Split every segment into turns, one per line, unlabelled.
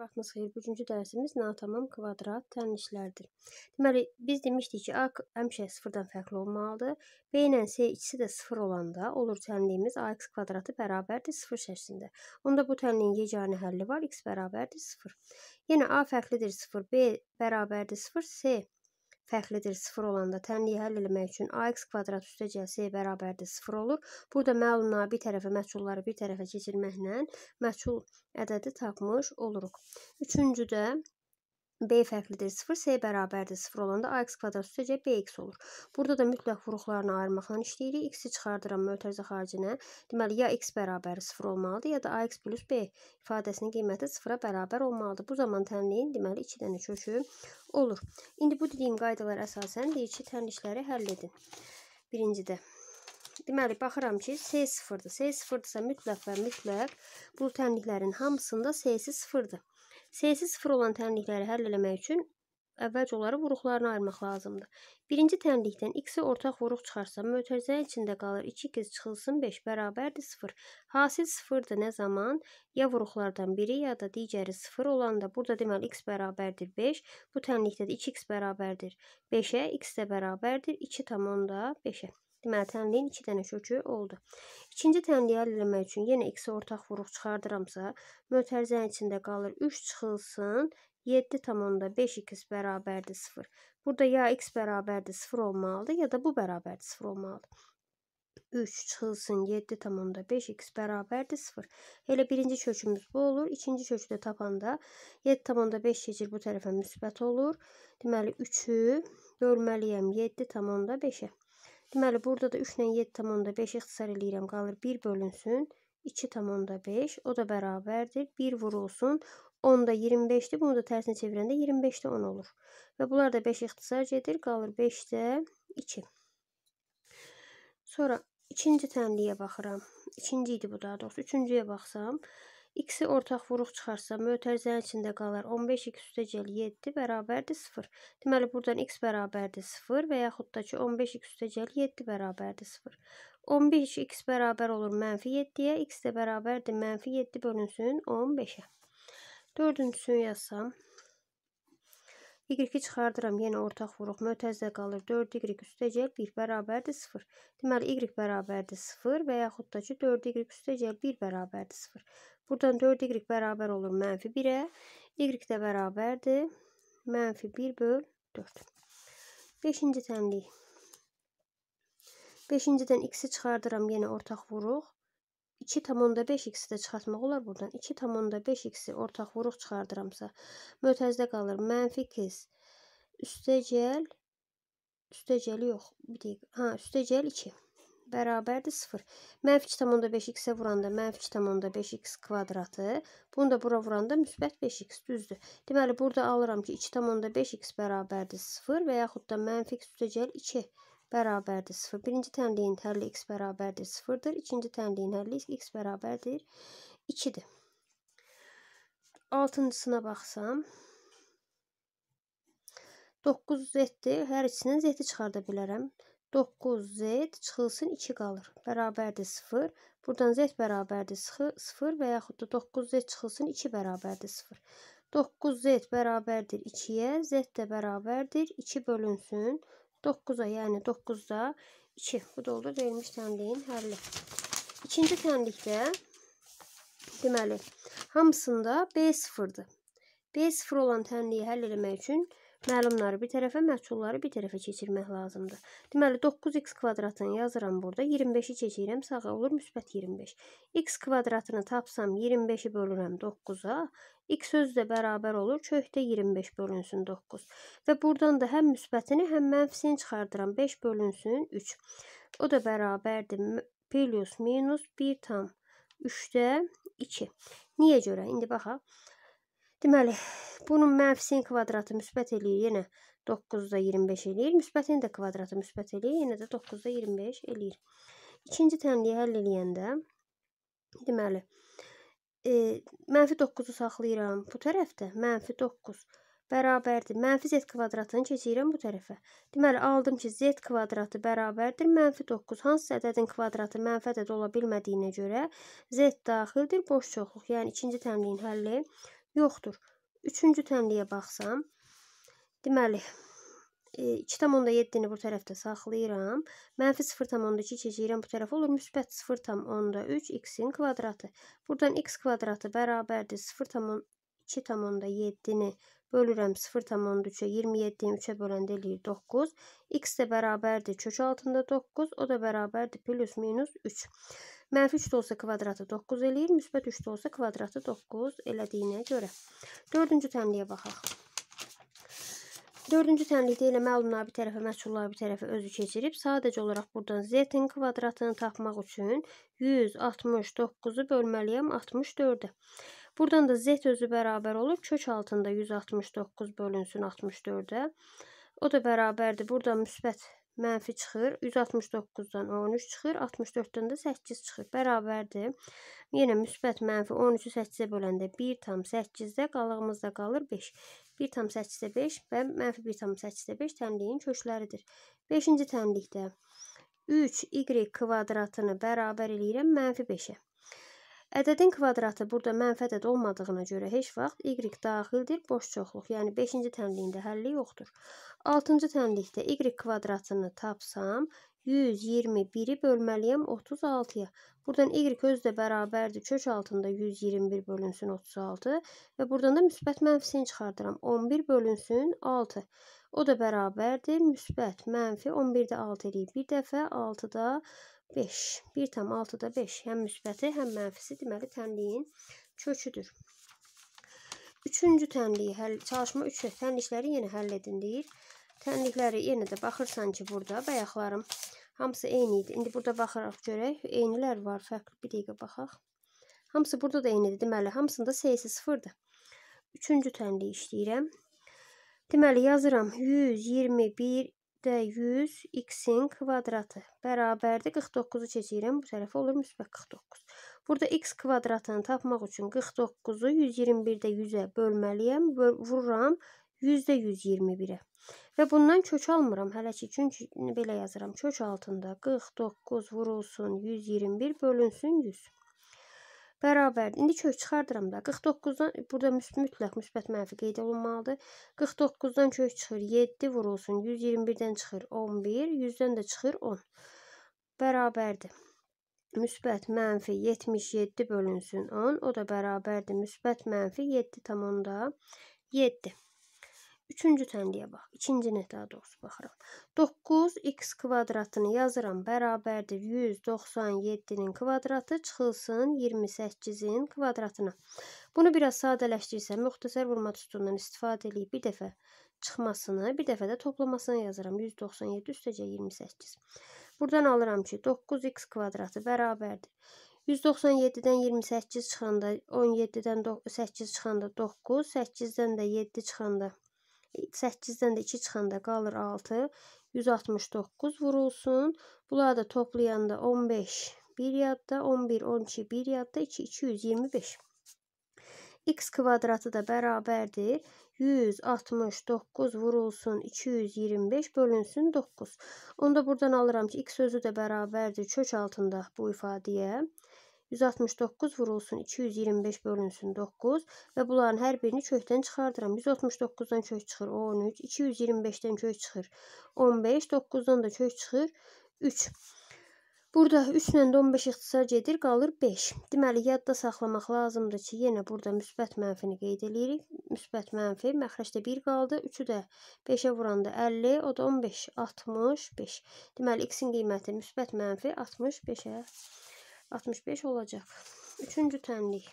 Vaxtınız xeyir. Üçüncü dərsimiz natamam kvadrat tənişlərdir. Deməli, biz demişdik ki, A həmişə sıfırdan fərqli olmalıdır. B ilə S ikisi də sıfır olanda olur tənliyimiz AX kvadratı bərabərdir sıfır şəklində. Onda bu tənliyin yeganə həlli var. X bərabərdir sıfır. Yenə yəni A fərqlidir sıfır, B bərabərdir sıfır, S fərqlidir 0 olanda tənliyi həll eləmək üçün ax kvadrat üstə cəsi bərabərdir 0 olur. Burada məlumna bir tərəfə məçhulları bir tərəfə keçirməklə məçhul ədədi tapmış oluruq. Üçüncüdə B fərqlidir 0, S bərabərdir 0 olanda AX kvadrat üstəcə BX olur. Burada da mütləq vuruqlarını ayırmaqla işləyirik. X-i çıxardıram mötərizə xaricinə. Deməli, ya X bərabər 0 olmalıdır, ya da AX plus B ifadəsinin qiyməti 0-a bərabər olmalıdır. Bu zaman tənliyin, deməli, 2-dən 3 ölçü olur. İndi bu dediyim qaydalar əsasən deyir ki, tənlikləri həll edin. Birincidə. Deməli, baxıram ki, S sıfırdır. S sıfırdırsa mütləq və mütləq bu tənliklərin hamısında S-si sıfırdır. S-si sıfır olan tənlikləri həll eləmək üçün əvvəlcə onları vuruqlarına ayırmaq lazımdır. Birinci tənlikdən x-ə ortaq vuruq çıxarsa, mötərizə içində qalır 2x çıxılsın 5 bərabərdir 0. Hasil 0-dır nə zaman? Ya vuruqlardan biri, ya da digəri 0 olanda burada deməli x bərabərdir 5, bu tənlikdə də 2x bərabərdir 5-ə, x də bərabərdir 2 tam onda 5-ə. Deməli, təmliyin 2 dənə kökü oldu. İkinci təmliyi həll eləmək üçün yenə x ortaq vuruq çıxardıramsa, mötərizənin içində qalır 3 çıxılsın, 7,5x bərabərdir 0. Burada ya x bərabərdir 0 olmalıdır, ya da bu bərabərdir 0 olmalıdır. 3 çıxılsın 7,5x bərabərdir 0. Elə birinci kökümüz bu olur. İkinci kökü də tapanda 7,5 keçir bu tərəfə müsbət olur. Deməli 3-ü bölməliyəm 7,5-ə. Deməli, burada da 3 ilə 7,5 ixtisar eləyirəm. Qalır 1 bölünsün. 2,5 o da bərabərdir. 1 vurulsun. 10 da 25-dir. Bunu da tərsinə çevirəndə 25-də 10 olur. Və bunlar da 5 ixtisar gedir. Qalır 5-də 2. Sonra ikinci tənliyə baxıram. İkinci idi bu daha doğrusu. Üçüncüyə baxsam. 2 İkisi ortaq vuruq çıxarsa, mötərizənin içində qalar. 15x üstəcəl 7 bərabərdir 0. Deməli, buradan x bərabərdir 0 və yaxud da ki, 15x üstəcəl 7 bərabərdir 0. 15x bərabər olur mənfi 7-yə, x də bərabərdir mənfi 7 bölünsün 15-ə. Dördüncüsünü yazsam, Y2 çıxardıram, yenə ortaq vuruq, mötəzdə qalır, 4Y üstəcəl 1 bərabərdir 0. Deməli, Y bərabərdir 0 və yaxud da ki, 4Y üstəcəl 1 bərabərdir 0. Buradan 4y bərabər olur mənfi 1-ə. Y də bərabərdir. Mənfi 1 böl 4. Beşinci təmlik. Beşincidən x-i çıxardıram, yenə ortaq vuruq. 2,5 x-i də çıxartmaq olar buradan. 2,5 x-i ortaq vuruq çıxardıramsa, mötəzdə qalır. Mənfi 2 üstə gəl, üstə gəl yox, bir deyik, ha, üstə gəl 2 bərabərdir 0. Mənfi 2,5x-ə vuranda mənfi 2,5x kvadratı. Bunu da bura vuranda müsbət 5x düzdür. Deməli, burada alıram ki, 2,5x bərabərdir 0 və yaxud da mənfi x tutacaq 2 bərabərdir 0. Birinci tənliyin həlli x bərabərdir 0-dır. İkinci tənliyin həlli x bərabərdir 2-dir. Altıncısına baxsam, 9 z-dir. Hər ikisinin z-i çıxarda bilərəm. 9z çıxılsın 2 qalır. Bərabərdir 0. Buradan z bərabərdir 0 və yaxud da 9z çıxılsın 2 bərabərdir 0. 9z bərabərdir 2-yə, z də bərabərdir 2 bölünsün 9-a, yəni 9-da 2. Bu da olur verilmiş tənliyin həlli. İkinci tənlikdə deməli hamısında B sıfırdır. B sıfır olan tənliyi həll eləmək üçün məlumları bir tərəfə, məhsulları bir tərəfə keçirmək lazımdır. Deməli, 9x kvadratını yazıram burada. 25-i keçirəm, sağa olur müsbət 25. x kvadratını tapsam, 25-i bölürəm 9-a. x öz də bərabər olur, kökdə 25 bölünsün 9. Və buradan da həm müsbətini, həm mənfisini çıxardıram. 5 bölünsün 3. O da bərabərdir. Plus minus 1 tam 3-də 2. Niyə görə? İndi baxaq. Deməli, bunun mənfisinin kvadratı müsbət eləyir, yenə 9-da 25 eləyir. Müsbətinin də kvadratı müsbət eləyir, yenə də 9-da 25 eləyir. İkinci tənliyi həll eləyəndə, deməli, e, mənfi 9-u saxlayıram bu tərəfdə, mənfi 9 bərabərdir. Mənfi z kvadratını keçirəm bu tərəfə. Deməli, aldım ki, z kvadratı bərabərdir, mənfi 9. Hansısa ədədin kvadratı mənfi ədəd ola bilmədiyinə görə z daxildir, boş çoxluq. Yəni, ikinci təmliyin həlli yoxdur. Üçüncü təmliyə baxsam, deməli, 2,7-ni e, bu tərəfdə saxlayıram. Mənfi 0,2 keçirəm bu tərəfə olur. Müsbət 0,3 x-in kvadratı. Buradan x kvadratı bərabərdir 0,2,7-ni bölürəm 0,3-ə 27-ni 3-ə böləndə eləyir 9. x də bərabərdir kök altında 9, o da bərabərdir plus minus 3. Mənfi 3 də olsa kvadratı 9 eləyir, müsbət 3 də olsa kvadratı 9 elədiyinə görə. Dördüncü təmliyə baxaq. Dördüncü tənlikdə elə məlumlar bir tərəfə, məhsullar bir tərəfə özü keçirib. Sadəcə olaraq buradan z-in kvadratını tapmaq üçün 169-u bölməliyəm 64-ə. Buradan da z özü bərabər olur. Kök altında 169 bölünsün 64-ə. O da bərabərdir. Burada müsbət mənfi çıxır. 169-dan 13 çıxır, 64-dən də 8 çıxır. Bərabərdir. Yenə müsbət mənfi 13-ü 8-ə böləndə 1 tam 8-də qalığımızda qalır 5. 1 tam 8-də 5 və mənfi 1 tam 8-də 5 tənliyin kökləridir. 5-ci tənlikdə 3y kvadratını bərabər eləyirəm mənfi 5-ə. Ədədin kvadratı burada mənfə ədəd olmadığına görə heç vaxt y daxildir, boş çoxluq. Yəni 5-ci təmliyində həlli yoxdur. 6-cı təmlikdə y kvadratını tapsam, 121-i bölməliyəm 36-ya. Buradan y öz də bərabərdir. Kök altında 121 bölünsün 36 və buradan da müsbət mənfisini çıxardıram. 11 bölünsün 6. O da bərabərdir. Müsbət mənfi 11-də 6 eləyib bir dəfə, 6-da 6 5. 1,6-da 5 həm müsbəti, həm mənfisi deməli tənliyin köküdür. Üçüncü tənliyi həll, çalışma 3 tənlikləri yenə həll edin deyir. Tənlikləri yenə də baxırsan ki, burada bayaqlarım hamısı eyni idi. İndi burada baxaraq görək, eynilər var, fərqli bir dəqiqə baxaq. Hamısı burada da eynidir. Deməli, hamısında sayısı 0-dır. Üçüncü tənliyi işləyirəm. Deməli, yazıram 121 də 100x-in kvadratı bərabərdir. 49-u keçirəm, bu tərəfə olur müsbət 49. Burada x kvadratını tapmaq üçün 49-u 121-də 100-ə bölməliyəm, vururam 100-də 121-ə. Və bundan kök almıram hələ ki, çünki belə yazıram, kök altında 49 vurulsun 121 bölünsün 100. Bərabərdir. İndi kök çıxardıram da. 49-dan e, burada mütləq müsbət mənfi qeyd olunmalıdır. 49-dan kök çıxır 7 vurulsun. 121-dən çıxır 11, 100-dən də çıxır 10. Bərabərdir. Müsbət mənfi 77 bölünsün 10. O da bərabərdir. Müsbət mənfi 7 tam onda 7. Üçüncü təndiyə bax. İkincini daha doğrusu baxıram. 9x kvadratını yazıram. Bərabərdir 197-nin kvadratı çıxılsın 28-in kvadratına. Bunu biraz sadələşdirsəm, müxtəsər vurma sütunundan istifadə edib bir dəfə çıxmasını, bir dəfə də toplamasını yazıram. 197 üstəcə 28. Buradan alıram ki, 9x kvadratı bərabərdir. 197-dən 28 çıxanda 17-dən 8 çıxanda 9, 8-dən də 7 çıxanda 8-dən də 2 çıxanda qalır 6. 169 vurulsun. Bunları da toplayanda 15 bir yadda, 11, 12 bir yadda, 2, 225. x kvadratı da bərabərdir. 169 vurulsun 225 bölünsün 9. Onda buradan alıram ki, x sözü də bərabərdir kök altında bu ifadəyə. 169 vurulsun 225 bölünsün 9 və bunların hər birini kökdən çıxardıram. 169-dan kök çıxır 13, 225-dən kök çıxır 15, 9-dan da kök çıxır 3. Burada 3 ilə 15 ixtisar gedir, qalır 5. Deməli, yadda saxlamaq lazımdır ki, yenə burada müsbət mənfini qeyd edirik. Müsbət mənfi məxrəcdə 1 qaldı, 3-ü də 5-ə vuranda 50, o da 15, 65. Deməli, x-in qiyməti müsbət mənfi 65-ə 65 olacaq. Üçüncü təmlik.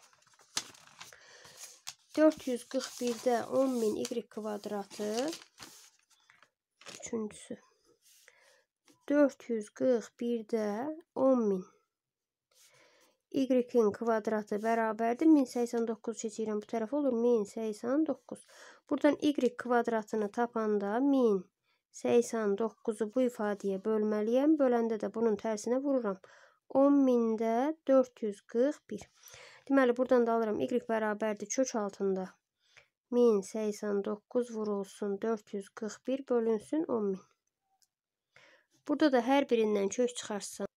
441-də 10.000 y kvadratı. Üçüncüsü. 441-də 10.000 y-in kvadratı bərabərdir. 1089 keçirəm bu tərəfə olur. 1089. Buradan y kvadratını tapanda 1089-u bu ifadəyə bölməliyəm. Böləndə də bunun tərsinə vururam. 1089. 10000-də 441. Deməli, buradan da alıram. Y bərabərdir kök altında. 1089 vurulsun 441 bölünsün 10000. Burada da hər birindən kök çıxarsan.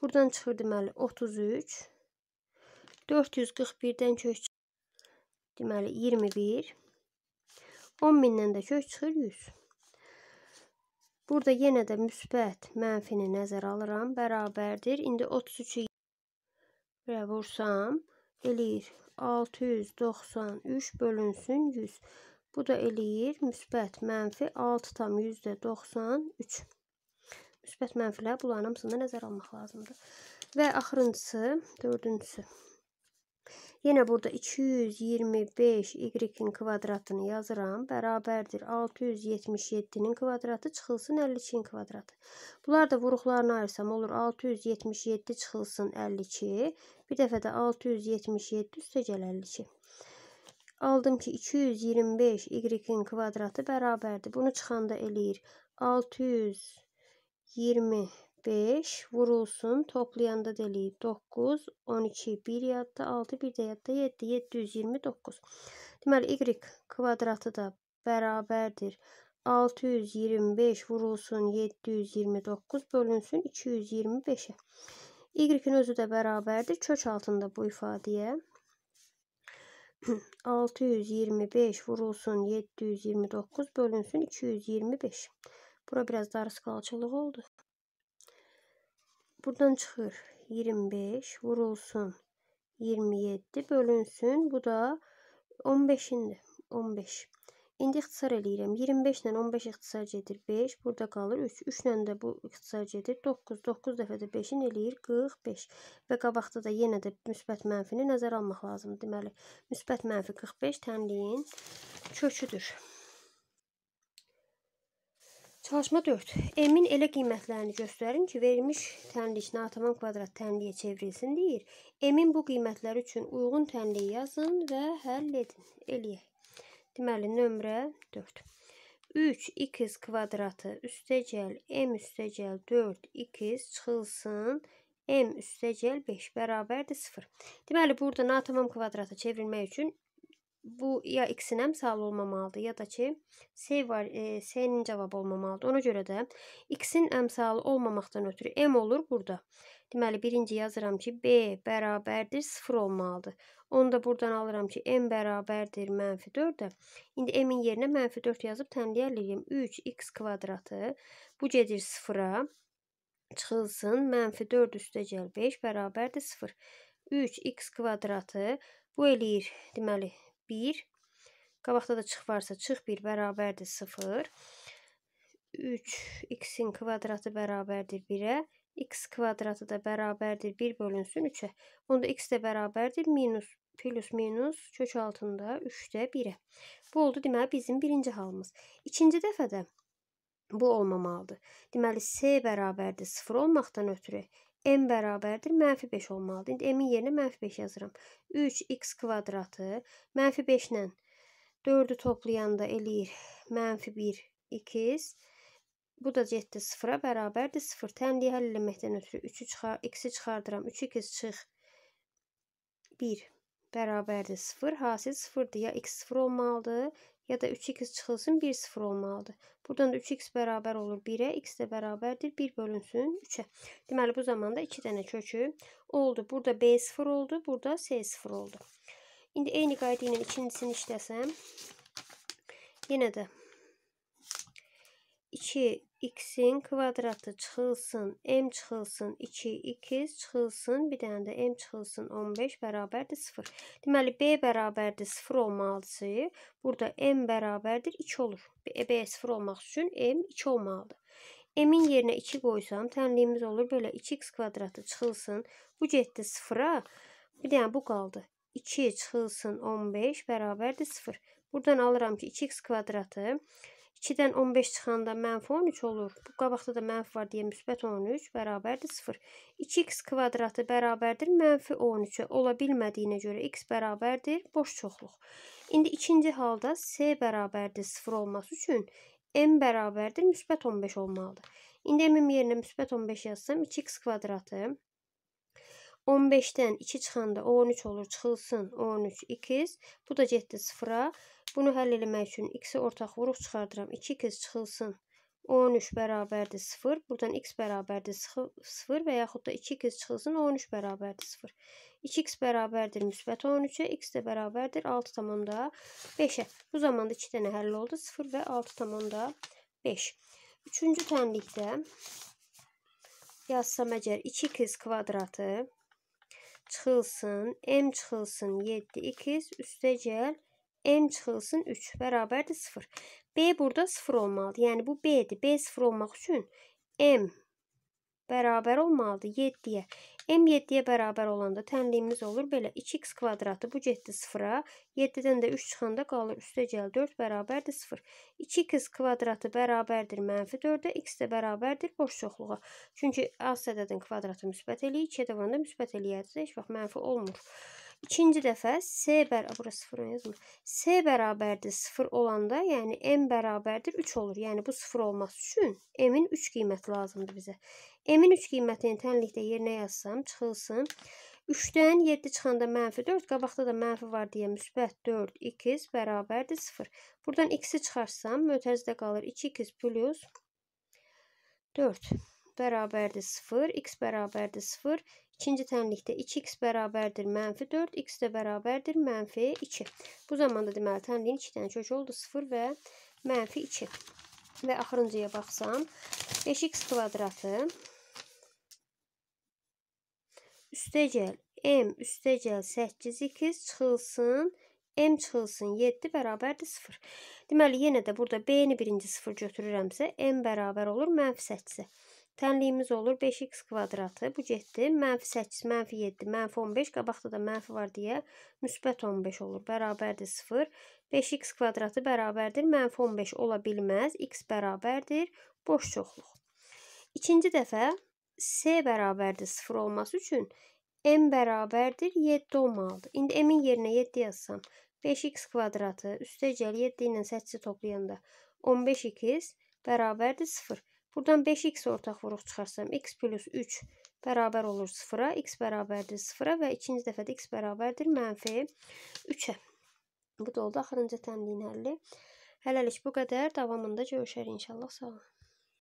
Buradan çıxır deməli 33. 441-dən kök çıxır. Deməli 21. 10000-dən də kök çıxır 100. Burada yenə də müsbət mənfini nəzərə alıram. Bərabərdir. İndi 33-ü və vursam, eləyir 693 bölünsün 100. Bu da eləyir müsbət mənfi 6 tam %93. Müsbət mənfilər bunların hamısını nəzərə almaq lazımdır. Və axırıncısı, dördüncüsü. Yenə burada 225y-in kvadratını yazıram. Bərabərdir 677-nin kvadratı çıxılsın 52-nin kvadratı. Bunlar da vuruqlarını ayırsam olur 677 çıxılsın 52. Bir dəfə də 677 üstə gəl 52. Aldım ki 225y-in kvadratı bərabərdir. Bunu çıxanda eləyir 600 25 5 vurulsun. Toplayanda deliyi 9, 12, 1 yadda 6, 1 də yadda 7, 729. Deməli, y kvadratı da bərabərdir. 625 vurulsun 729 bölünsün 225-ə. Y-in özü də bərabərdir kök altında bu ifadəyə. 625 vurulsun 729 bölünsün 225. Bura biraz darısqalçılıq oldu. Buradan çıxır 25 vurulsun 27 bölünsün. Bu da 15-indir. 15. İndi ixtisar eləyirəm. 25 ilə 15 ixtisar gedir 5. Burada qalır 3. 3 ilə də bu ixtisar gedir 9. 9 dəfə də 5-in eləyir 45. Və qabaqda da yenə də müsbət mənfini nəzərə almaq lazımdır. Deməli, müsbət mənfi 45 tənliyin köküdür. Çalışma 4. Emin elə qiymətlərini göstərin ki, verilmiş tənlik natəman kvadrat tənliyə çevrilsin deyir. Emin bu qiymətlər üçün uyğun tənliyi yazın və həll edin. Eləyək. Deməli, nömrə 4. 3 x kvadratı üstəcəl m üstəcəl 4 x çıxılsın m üstəcəl 5 bərabərdir 0. Deməli, burada natamam kvadrata çevrilmək üçün bu ya ikisine misal olmamalıdır ya da ki S var, e, S-nin cavabı olmamalıdır. Ona görə də X-in əmsalı olmamaqdan ötürü M olur burada. Deməli, birinci yazıram ki, B bərabərdir 0 olmalıdır. Onu da buradan alıram ki, M bərabərdir mənfi 4-ə. İndi M-in yerinə mənfi 4 yazıb tənliyə eləyim. 3x kvadratı, bu gedir 0-a, çıxılsın, mənfi 4 üstə gəl 5 bərabərdir 0. 3x kvadratı, bu eləyir, deməli, 1. Qabaqda da çıx varsa çıx 1 bərabərdir 0. 3 x-in kvadratı bərabərdir 1-ə. x kvadratı da bərabərdir 1 bölünsün 3-ə. Onda x də bərabərdir minus plus minus kök altında 3-də 1-ə. Bu oldu deməli bizim birinci halımız. İkinci dəfədə bu olmamalıdır. Deməli, C bərabərdir 0 olmaqdan ötürü m bərabərdir mənfi 5 olmalıdır. İndi m-in yerinə mənfi 5 yazıram. 3x kvadratı mənfi 5 ilə 4-ü toplayanda eləyir mənfi 1x. Bu da getdi 0-a bərabərdir. 0 tənliyi həll eləməkdən ötürü 3-ü çıxar, x-i çıxardıram. 3x çıx 1 bərabərdir 0. Hasil 0-dır. Ya x 0 olmalıdır, ya da 3x çıxılsın 1-0 olmalıdır. Buradan da 3x bərabər olur 1-ə, x də bərabərdir 1 bölünsün 3-ə. Deməli bu zamanda 2 dənə kökü oldu. Burada B 0 oldu, burada S 0 oldu. İndi eyni qayda ilə ikincisini işləsəm yenə də 2x-in kvadratı çıxılsın, m çıxılsın 2x çıxılsın, bir dənə də m çıxılsın 15 bərabərdir 0. Deməli b bərabərdir 0 olmalıdır. Burada m bərabərdir 2 olur. B-yə 0 e, olmaq üçün m 2 olmalıdır. M-in yerinə 2 qoysam, tənliyimiz olur belə 2x kvadratı çıxılsın. Bu getdi 0-a. Bir dənə bu qaldı. 2 çıxılsın 15 bərabərdir 0. Buradan alıram ki 2x kvadratı 2-dən 15 çıxanda mənfi 13 olur. Bu qabaqda da mənfi var deyə müsbət 13 bərabərdir 0. 2x kvadratı bərabərdir mənfi 13-ə ola bilmədiyinə görə x bərabərdir boş çoxluq. İndi ikinci halda s bərabərdir 0 olması üçün m bərabərdir müsbət 15 olmalıdır. İndi m-in yerinə müsbət 15 yazsam 2x kvadratı 15-dən 2 çıxanda 13 olur, çıxılsın 13 2x. Bu da getdi 0-a. Bunu həll eləmək üçün x-i ortaq vuruq çıxardıram. 2x çıxılsın 13 bərabərdir 0. Buradan x bərabərdir 0 və yaxud da 2x çıxılsın 13 bərabərdir 0. 2x bərabərdir müsbət 13-ə, x də bərabərdir 6 tamamda 5-ə. Bu zamanda 2 dənə həll oldu 0 və 6 tamamda 5. Üçüncü tənlikdə yazsam əgər 2x kvadratı çıkılsın, m çıkılsın 7 2 ikiz üstecel m çıkılsın 3 beraberdir 0. B burada 0 olmalı. Yani bu B'dir. B 0 olmak için m bərabər olmalıdır 7-yə. M 7-yə bərabər olanda tənliyimiz olur belə 2x kvadratı bu getdi 0-a. 7-dən də 3 çıxanda qalır üstəgəl 4 bərabərdir 0. 2x kvadratı bərabərdir mənfi 4-ə, x də bərabərdir boş çoxluğa. Çünki az ədədin kvadratı müsbət eləyir, 2-yə də vuranda müsbət eləyəcək, heç vaxt mənfi olmur. İkinci dəfə S bərabər, bura 0 yazma. S bərabərdir 0 olanda, yəni M bərabərdir 3 olur. Yəni bu 0 olması üçün M-in 3 qiyməti lazımdır bizə. M-in 3 qiymətini tənlikdə yerinə yazsam, çıxılsın. 3-dən 7 çıxanda mənfi 4, qabaqda da mənfi var deyə müsbət 4, 2x bərabərdir 0. Buradan x-i çıxarsam, mötərizdə qalır 2x plus 4 bərabərdir 0, x bərabərdir 0, İkinci tənlikdə 2x bərabərdir mənfi 4, x də bərabərdir mənfi 2. Bu zamanda deməli tənliyin 2 dənə kökü oldu 0 və mənfi 2. Və axırıncıya baxsam 5x kvadratı üstəgəl m üstəgəl 8x çıxılsın m çıxılsın 7 bərabərdir 0. Deməli yenə də burada b-ni birinci 0 götürürəmsə m bərabər olur mənfi 8-ə. Tənliyimiz olur 5x kvadratı. Bu getdi. Mənfi 8, mənfi 7, mənfi 15. Qabaqda da mənfi var deyə müsbət 15 olur. Bərabərdir 0. 5x kvadratı bərabərdir. Mənfi 15 ola bilməz. X bərabərdir. Boş çoxluq. İkinci dəfə S bərabərdir 0 olması üçün M bərabərdir 7 olmalıdır. İndi M-in yerinə 7 yazsam. 5x kvadratı üstə gəl 7 ilə 8-i toplayanda 15x bərabərdir 0. Buradan 5x ortaq vuruq çıxarsam, x plus 3 bərabər olur 0-a, x bərabərdir 0-a və ikinci dəfədə x bərabərdir mənfi 3-ə. Bu da oldu axırıncı təmliyin həlli. Hələlik bu qədər. Davamında görüşərik inşallah. Sağ olun.